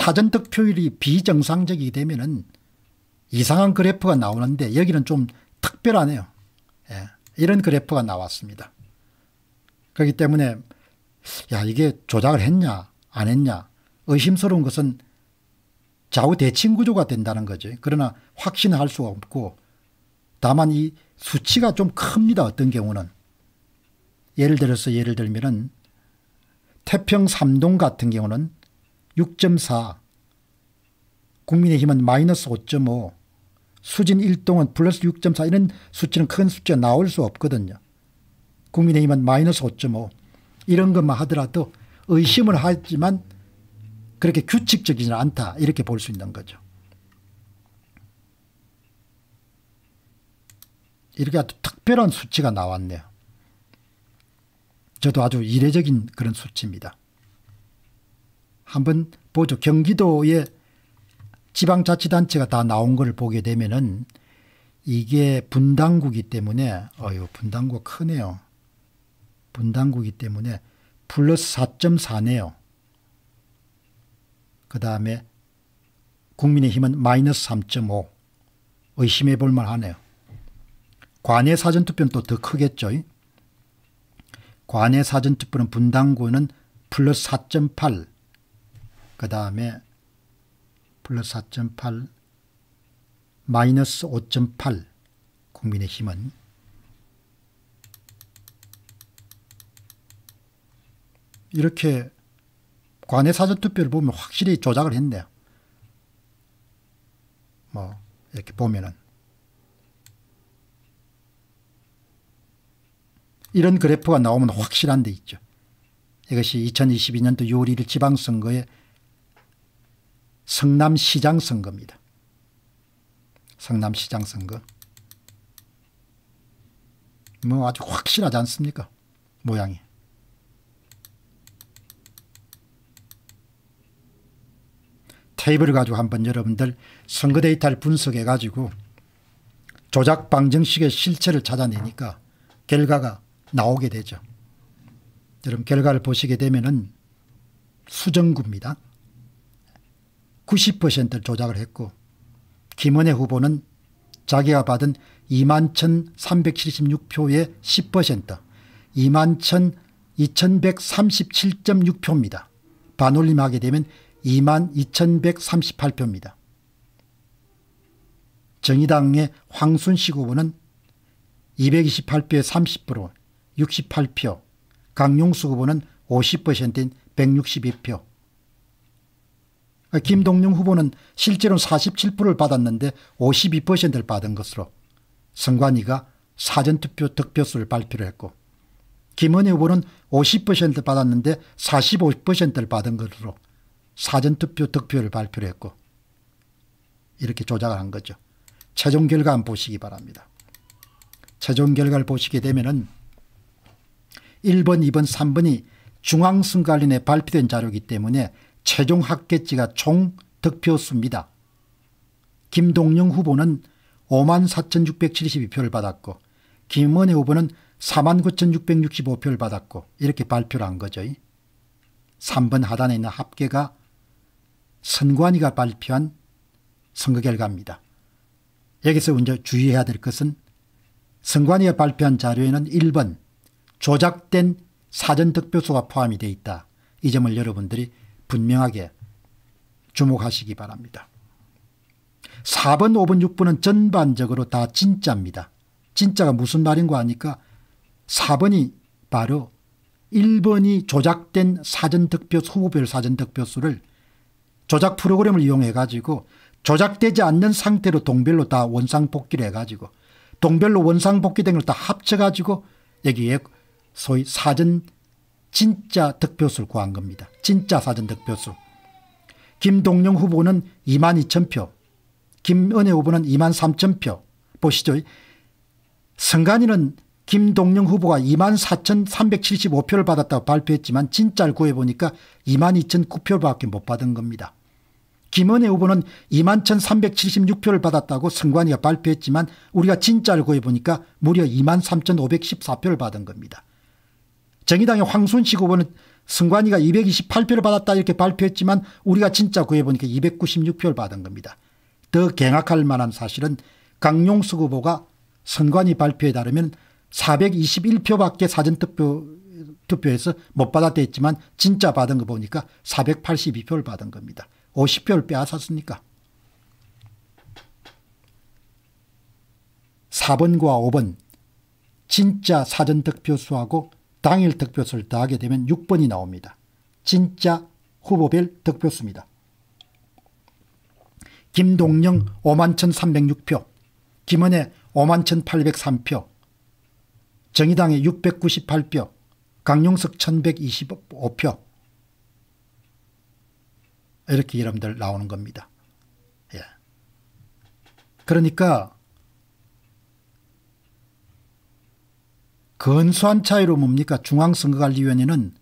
사전 득표율이 비정상적이 되면은 이상한 그래프가 나오는데 여기는 좀 특별하네요. 예, 이런 그래프가 나왔습니다. 그렇기 때문에 야 이게 조작을 했냐 안 했냐 의심스러운 것은 좌우 대칭 구조가 된다는 거죠. 그러나 확신할 수가 없고 다만 이 수치가 좀 큽니다. 어떤 경우는 예를 들어서 예를 들면은 태평 삼동 같은 경우는 6.4, 국민의힘은 마이너스 5.5, 수진 1동은 플러스 6.4 이런 수치는 큰 수치가 나올 수 없거든요. 국민의힘은 마이너스 5.5 이런 것만 하더라도 의심을 하지만 그렇게 규칙적이지는 않다 이렇게 볼 수 있는 거죠. 이렇게 아주 특별한 수치가 나왔네요. 저도 아주 이례적인 그런 수치입니다. 한번 보죠. 경기도에 지방자치단체가 다 나온 걸 보게 되면은 이게 분당구기 때문에 어유 분당구 크네요. 분당구기 때문에 플러스 4.4네요. 그 다음에 국민의힘은 마이너스 3.5 의심해 볼 만하네요. 관외 사전투표는 또 더 크겠죠. 관외 사전투표는 분당구는 플러스 4.8그 다음에 플러스 4.8 마이너스 5.8 국민의힘은 이렇게 관내 사전투표를 보면 확실히 조작을 했네요. 뭐 이렇게 보면은 이런 그래프가 나오면 확실한 데 있죠. 이것이 2022년도 6월 1일 지방선거에 성남시장 선거입니다. 성남시장 선거. 뭐 아주 확실하지 않습니까? 모양이. 테이블을 가지고 한번 여러분들 선거 데이터를 분석해 가지고 조작 방정식의 실체를 찾아내니까 결과가 나오게 되죠. 여러분 결과를 보시게 되면 은 수정구입니다. 90%를 조작을 했고 김은혜 후보는 자기가 받은 21,376표의 10% 21,2137.6표입니다. 반올림하게 되면 22,138표입니다. 정의당의 황순식 후보는 228표의 30%, 68표, 강용수 후보는 50%인 162표, 김동룡 후보는 실제로 47%를 받았는데 52%를 받은 것으로 선관이가 사전투표 득표수를 발표를 했고 김은혜 후보는 50%를 받았는데 45%를 받은 것으로 사전투표 득표를 발표를 했고 이렇게 조작을 한 거죠. 최종 결과 한번 보시기 바랍니다. 최종 결과를 보시게 되면은 1번, 2번, 3번이 중앙선관위에 발표된 자료이기 때문에 최종 합계치가 총 득표수입니다. 김동영 후보는 5만 4,672표를 받았고 김원혜 후보는 4만 9,665표를 받았고 이렇게 발표를 한 거죠. 3번 하단에 있는 합계가 선관위가 발표한 선거 결과입니다. 여기서 먼저 주의해야 될 것은 선관위가 발표한 자료에는 1번 조작된 사전 득표수가 포함이 되어 있다. 이 점을 여러분들이 분명하게 주목하시기 바랍니다. 4번, 5번, 6번은 전반적으로 다 진짜입니다. 진짜가 무슨 말인 가하니까 4번이 바로 1번이 조작된 사전득표, 후보별 사전득표수를 조작 프로그램을 이용해 가지고 조작되지 않는 상태로 동별로 다 원상복귀를 해 가지고 동별로 원상복귀된 걸 다 합쳐 가지고 여기에 소위 사전 진짜 득표수를 구한 겁니다. 진짜 사전 득표수. 김동영 후보는 2만 2천 표, 김은혜 후보는 2만 3천 표. 보시죠. 선관위는 김동영 후보가 2만 4,375표를 받았다고 발표했지만 진짜를 구해보니까 2만 2,009표밖에 못 받은 겁니다. 김은혜 후보는 2만 1,376표를 받았다고 선관위가 발표했지만 우리가 진짜를 구해보니까 무려 2만 3,514표를 받은 겁니다. 정의당의 황순식 후보는 승관이가 228표를 받았다 이렇게 발표했지만 우리가 진짜 구해보니까 296표를 받은 겁니다. 더 경악할 만한 사실은 강용수 후보가 선관위 발표에 따르면 421표밖에 사전투표 투표에서 못 받았다 했지만 진짜 받은 거 보니까 482표를 받은 겁니다. 50표를 빼앗았으니까. 4번과 5번 진짜 사전투표 수하고 당일 득표수를 더하게 되면 6번이 나옵니다. 진짜 후보별 득표수입니다. 김동영 51,306표, 김은혜 51,803표, 정의당의 698표, 강용석 1,125표 이렇게 여러분들 나오는 겁니다. 예. 그러니까 건수한 차이로 뭡니까 중앙선거관리위원회는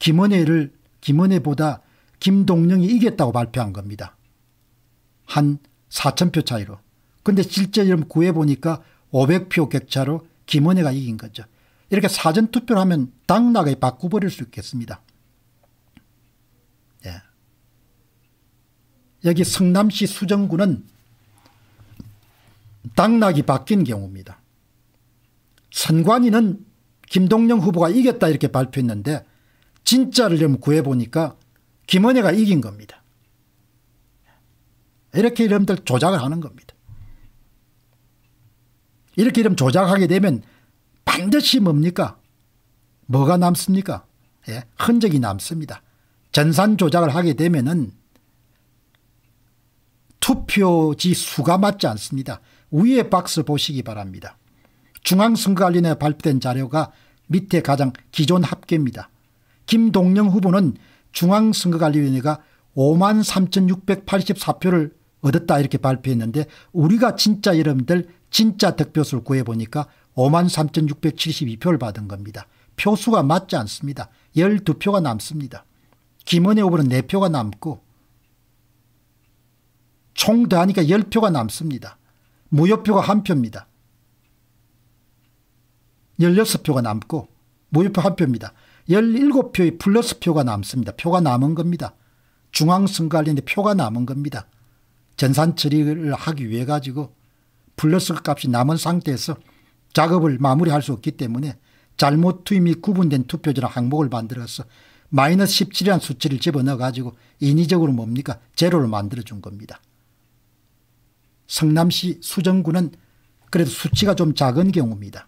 김은혜를 김은혜보다 김동령이 이겼다고 발표한 겁니다. 한 4천표 차이로. 근데 실제 여러분 구해보니까 500표 격차로 김은혜가 이긴 거죠. 이렇게 사전투표를 하면 당락에 바꿔버릴 수 있겠습니다. 예. 여기 성남시 수정구는 당락이 바뀐 경우입니다. 선관위는 김동영 후보가 이겼다 이렇게 발표했는데 진짜를 좀 구해보니까 김은혜가 이긴 겁니다. 이렇게 여러분들 조작을 하는 겁니다. 이렇게 이름 조작하게 되면 반드시 뭡니까? 뭐가 남습니까? 예, 흔적이 남습니다. 전산 조작을 하게 되면은 투표지 수가 맞지 않습니다. 위에 박스 보시기 바랍니다. 중앙선거관리에 발표된 자료가 밑에 가장 기존 합계입니다. 김동영 후보는 중앙선거관리위원회가 5만 3,684표를 얻었다 이렇게 발표했는데 우리가 진짜 여러분들 진짜 득표수를 구해보니까 5만 3,672표를 받은 겁니다. 표수가 맞지 않습니다. 12표가 남습니다. 김은혜 후보는 4표가 남고 총 더하니까 10표가 남습니다. 무효표가 1표입니다. 16표가 남고 무효표 한 표입니다. 17표의 플러스 표가 남습니다. 표가 남은 겁니다. 중앙선거관련데 표가 남은 겁니다. 전산 처리를 하기 위해 가지고 플러스 값이 남은 상태에서 작업을 마무리할 수 없기 때문에 잘못 투입이 구분된 투표지라 항목을 만들어서 마이너스 17이라는 수치를 집어넣어 가지고 인위적으로 뭡니까 제로를 만들어 준 겁니다. 성남시 수정구는 그래도 수치가 좀 작은 경우입니다.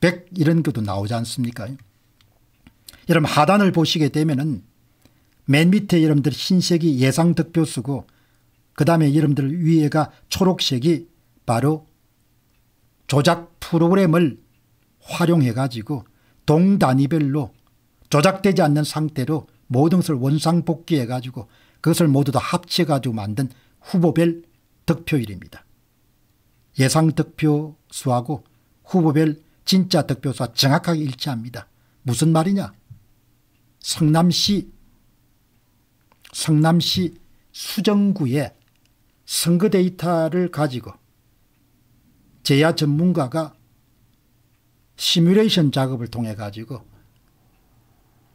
100 이런 것도 나오지 않습니까? 여러분 하단을 보시게 되면은 맨 밑에 여러분들 흰색이 예상 득표수고 그 다음에 여러분들 위에가 초록색이 바로 조작 프로그램을 활용해 가지고 동단위별로 조작되지 않는 상태로 모든 것을 원상복귀해 가지고 그것을 모두 다 합치해 가지고 만든 후보별 득표율입니다. 예상 득표수하고 후보별 진짜 득표수와 정확하게 일치합니다. 무슨 말이냐? 성남시 성남시 수정구에 선거 데이터를 가지고 제야 전문가가 시뮬레이션 작업을 통해 가지고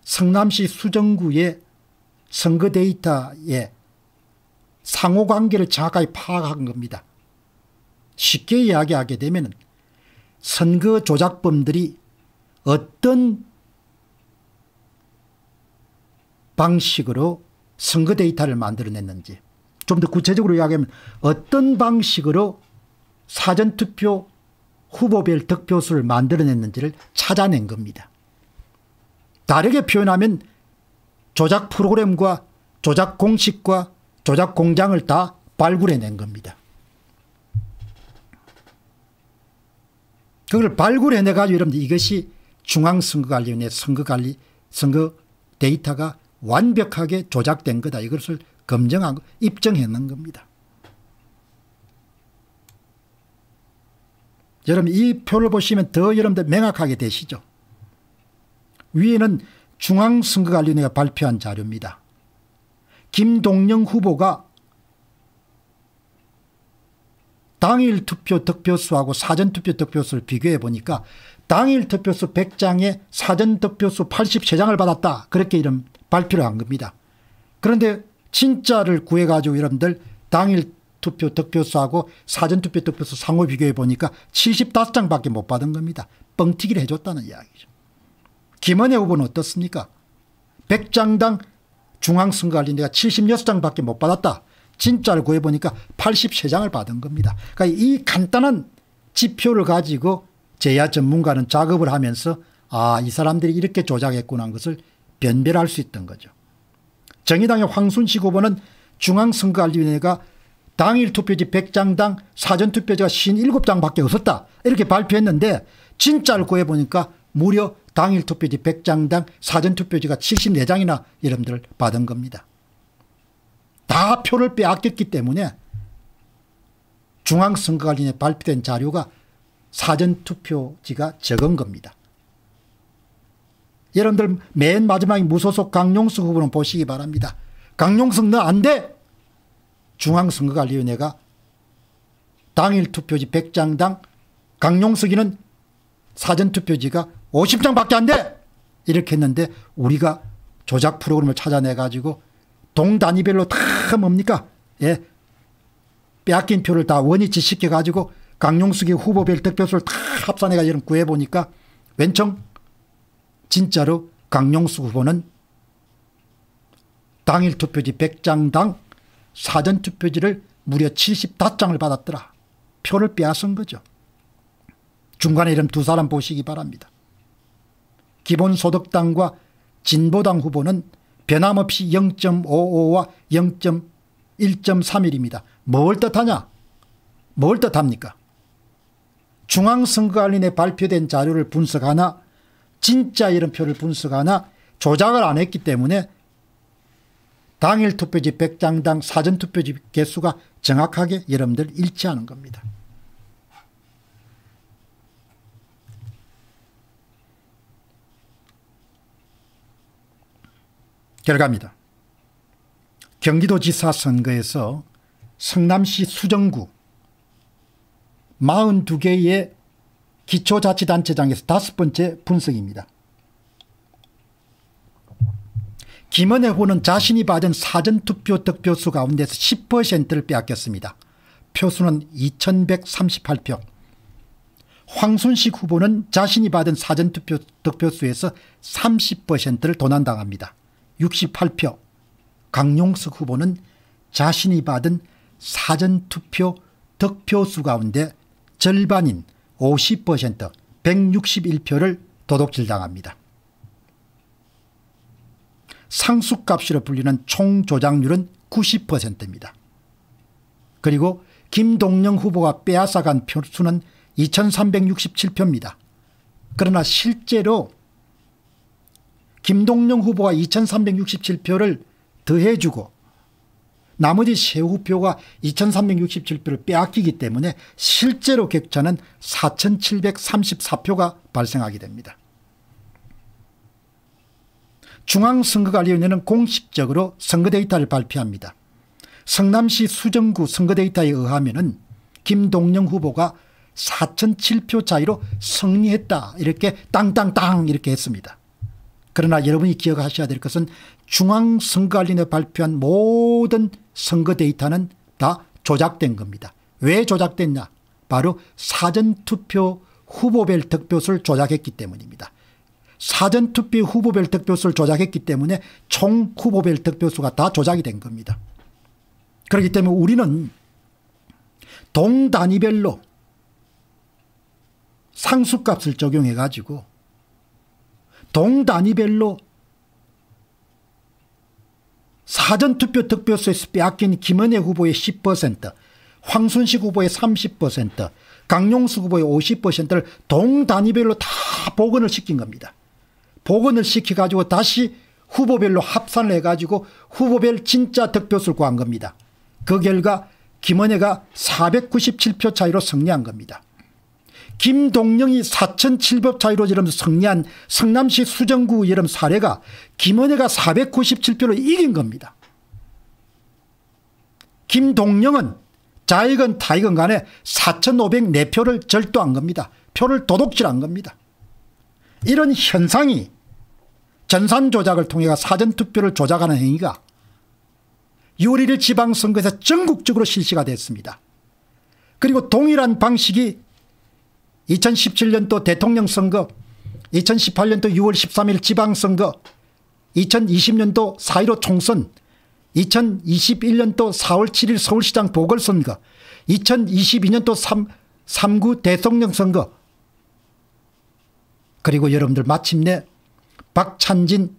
성남시 수정구의 선거 데이터에 상호관계를 정확하게 파악한 겁니다. 쉽게 이야기하게 되면 선거 조작범들이 어떤 방식으로 선거 데이터를 만들어냈는지 좀 더 구체적으로 이야기하면 어떤 방식으로 사전투표 후보별 득표수를 만들어냈는지를 찾아낸 겁니다. 다르게 표현하면 조작 프로그램과 조작 공식과 조작 공장을 다 발굴해낸 겁니다. 그걸 발굴해내 가지고 여러분들 이것이 중앙선거관리위원회 선거관리 선거 데이터가 완벽하게 조작된 거다. 이것을 검증하고 입증해낸 겁니다. 여러분 이 표를 보시면 더 여러분들 명확하게 되시죠. 위에는 중앙선거관리위원회가 발표한 자료입니다. 김동영 후보가 당일 투표 득표수하고 사전 투표 득표수를 비교해 보니까 당일 투표수 100장에 사전 득표수 83장을 받았다. 그렇게 이름 발표를 한 겁니다. 그런데 진짜를 구해가지고 여러분들 당일 투표 득표수하고 사전 투표 득표수 상호 비교해 보니까 75장밖에 못 받은 겁니다. 뻥튀기를 해줬다는 이야기죠. 김원혜 후보는 어떻습니까? 100장당 중앙선거관리인가 76장밖에 못 받았다. 진짜를 구해보니까 83장을 받은 겁니다. 그러니까 이 간단한 지표를 가지고 제야 전문가는 작업을 하면서 아, 이 사람들이 이렇게 조작했구나 하는 것을 변별할 수 있던 거죠. 정의당의 황순식 후보는 중앙선거관리위원회가 당일 투표지 100장당 사전투표지가 57장밖에 없었다. 이렇게 발표했는데 진짜를 구해보니까 무려 당일 투표지 100장당 사전투표지가 74장이나 여러분들 받은 겁니다. 다 표를 빼앗겼기 때문에 중앙선거관리에 발표된 자료가 사전투표지가 적은 겁니다. 여러분들 맨 마지막에 무소속 강용석 후보는 보시기 바랍니다. 강용석 너 안 돼! 중앙선거관리위원회가 당일 투표지 100장당 강용석이는 사전투표지가 50장밖에 안 돼! 이렇게 했는데 우리가 조작 프로그램을 찾아내 가지고 동단위별로 다 뭡니까? 예. 빼앗긴 표를 다 원위치 시켜가지고 강용숙이 후보별 득표수를 다 합산해가 지고 구해보니까 웬청 진짜로 강용숙 후보는 당일 투표지 100장당 사전 투표지를 무려 75장을 받았더라. 표를 빼앗은 거죠. 중간에 이름 두 사람 보시기 바랍니다. 기본소득당과 진보당 후보는 변함없이 0.55와 0.1.3일입니다. 뭘 뜻하냐? 뭘 뜻합니까? 중앙선거관리에 발표된 자료를 분석하나 진짜 이름표를 분석하나 조작을 안 했기 때문에 당일 투표지 100장당 사전투표지 개수가 정확하게 여러분들 일치하는 겁니다. 결과입니다. 경기도지사 선거에서 성남시 수정구 42개의 기초자치단체장에서 다섯 번째 분석입니다. 김은혜 후는 자신이 받은 사전투표 득표수 가운데서 10%를 빼앗겼습니다. 표수는 2138표. 황순식 후보는 자신이 받은 사전투표 득표수에서 30%를 도난당합니다. 68표, 강용석 후보는 자신이 받은 사전투표 득표수 가운데 절반인 50% 161표를 도둑질당합니다. 상수값으로 불리는 총조작률은 90%입니다. 그리고 김동영 후보가 빼앗아간 표수는 2367표입니다. 그러나 실제로 김동영 후보가 2367표를 더해주고 나머지 세 후표가 2367표를 빼앗기기 때문에 실제로 격차는 4734표가 발생하게 됩니다. 중앙선거관리위원회는 공식적으로 선거 데이터를 발표합니다. 성남시 수정구 선거 데이터에 의하면 김동영 후보가 4007표 차이로 승리했다 이렇게 땅땅땅 이렇게 했습니다. 그러나 여러분이 기억하셔야 될 것은 중앙선거관리위 발표한 모든 선거 데이터는 다 조작된 겁니다. 왜 조작됐냐? 바로 사전투표 후보별 득표수를 조작했기 때문입니다. 사전투표 후보별 득표수를 조작했기 때문에 총 후보별 득표수가 다 조작이 된 겁니다. 그렇기 때문에 우리는 동단위별로 상수값을 적용해 가지고 동단위별로 사전투표 득표수에서 빼앗긴 김은혜 후보의 10% 황순식 후보의 30% 강용수 후보의 50%를 동단위별로 다 복원을 시킨 겁니다. 복원을 시켜가지고 다시 후보별로 합산을 해가지고 후보별 진짜 득표수를 구한 겁니다. 그 결과 김은혜가 497표 차이로 승리한 겁니다. 김동령이4천0 7법 차이로 이름 승리한 성남시 수정구 이름 사례가 김은혜가 497표로 이긴 겁니다. 김동영은 자익은 타익은 간에 4,504표를 절도한 겁니다. 표를 도둑질한 겁니다. 이런 현상이 전산 조작을 통해 사전투표를 조작하는 행위가 6월 1 지방선거에서 전국적으로 실시가 됐습니다. 그리고 동일한 방식이 2017년도 대통령 선거 2018년도 6월 13일 지방선거 2020년도 4.15 총선 2021년도 4월 7일 서울시장 보궐선거 2022년도 3, 3구 대통령 선거 그리고 여러분들 마침내 박찬진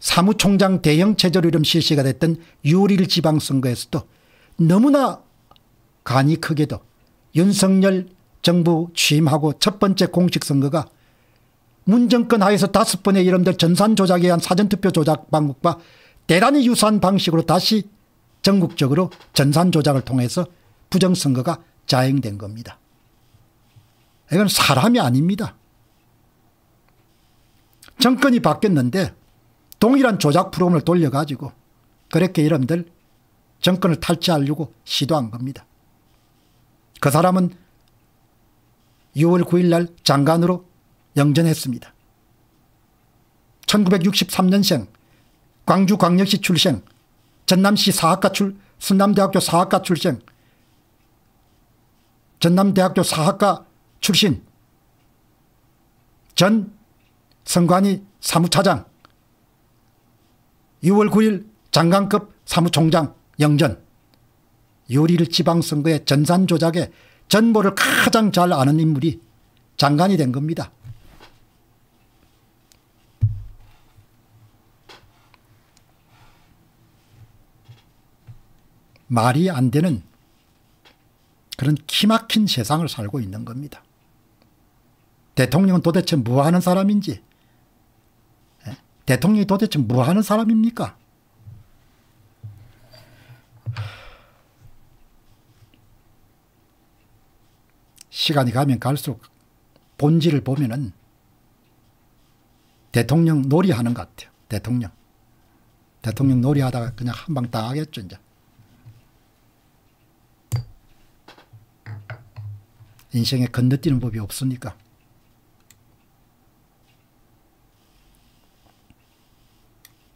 사무총장 대형체제로 이름 실시가 됐던 6.1 지방선거에서도 너무나 간이 크게도 윤석열 정부 취임하고 첫 번째 공식선거가 문정권 하에서 다섯 번의 이름들 전산 조작에 의한 사전투표 조작 방법과 대단히 유사한 방식으로 다시 전국적으로 전산 조작을 통해서 부정선거가 자행된 겁니다. 이건 사람이 아닙니다. 정권이 바뀌었는데 동일한 조작 프로그램을 돌려가지고 그렇게 이름들 정권을 탈취하려고 시도한 겁니다. 그 사람은 6월 9일 날 장관으로 영전했습니다. 1963년생 광주광역시 출생 전남시 사학과 출 순남대학교 사학과 출생 전남대학교 사학과 출신 전 선관위 사무차장 6월 9일 장관급 사무총장 영전 유리를 지방선거의 전산 조작에 전보를 가장 잘 아는 인물이 장관이 된 겁니다. 말이 안 되는 그런 키막힌 세상을 살고 있는 겁니다. 대통령은 도대체 뭐 하는 사람인지 예? 대통령이 도대체 뭐 하는 사람입니까? 시간이 가면 갈수록 본질을 보면은 대통령 놀이하는 것 같아요. 대통령. 대통령 놀이하다가 그냥 한 방 당하겠죠 이제. 인생에 건너뛰는 법이 없으니까.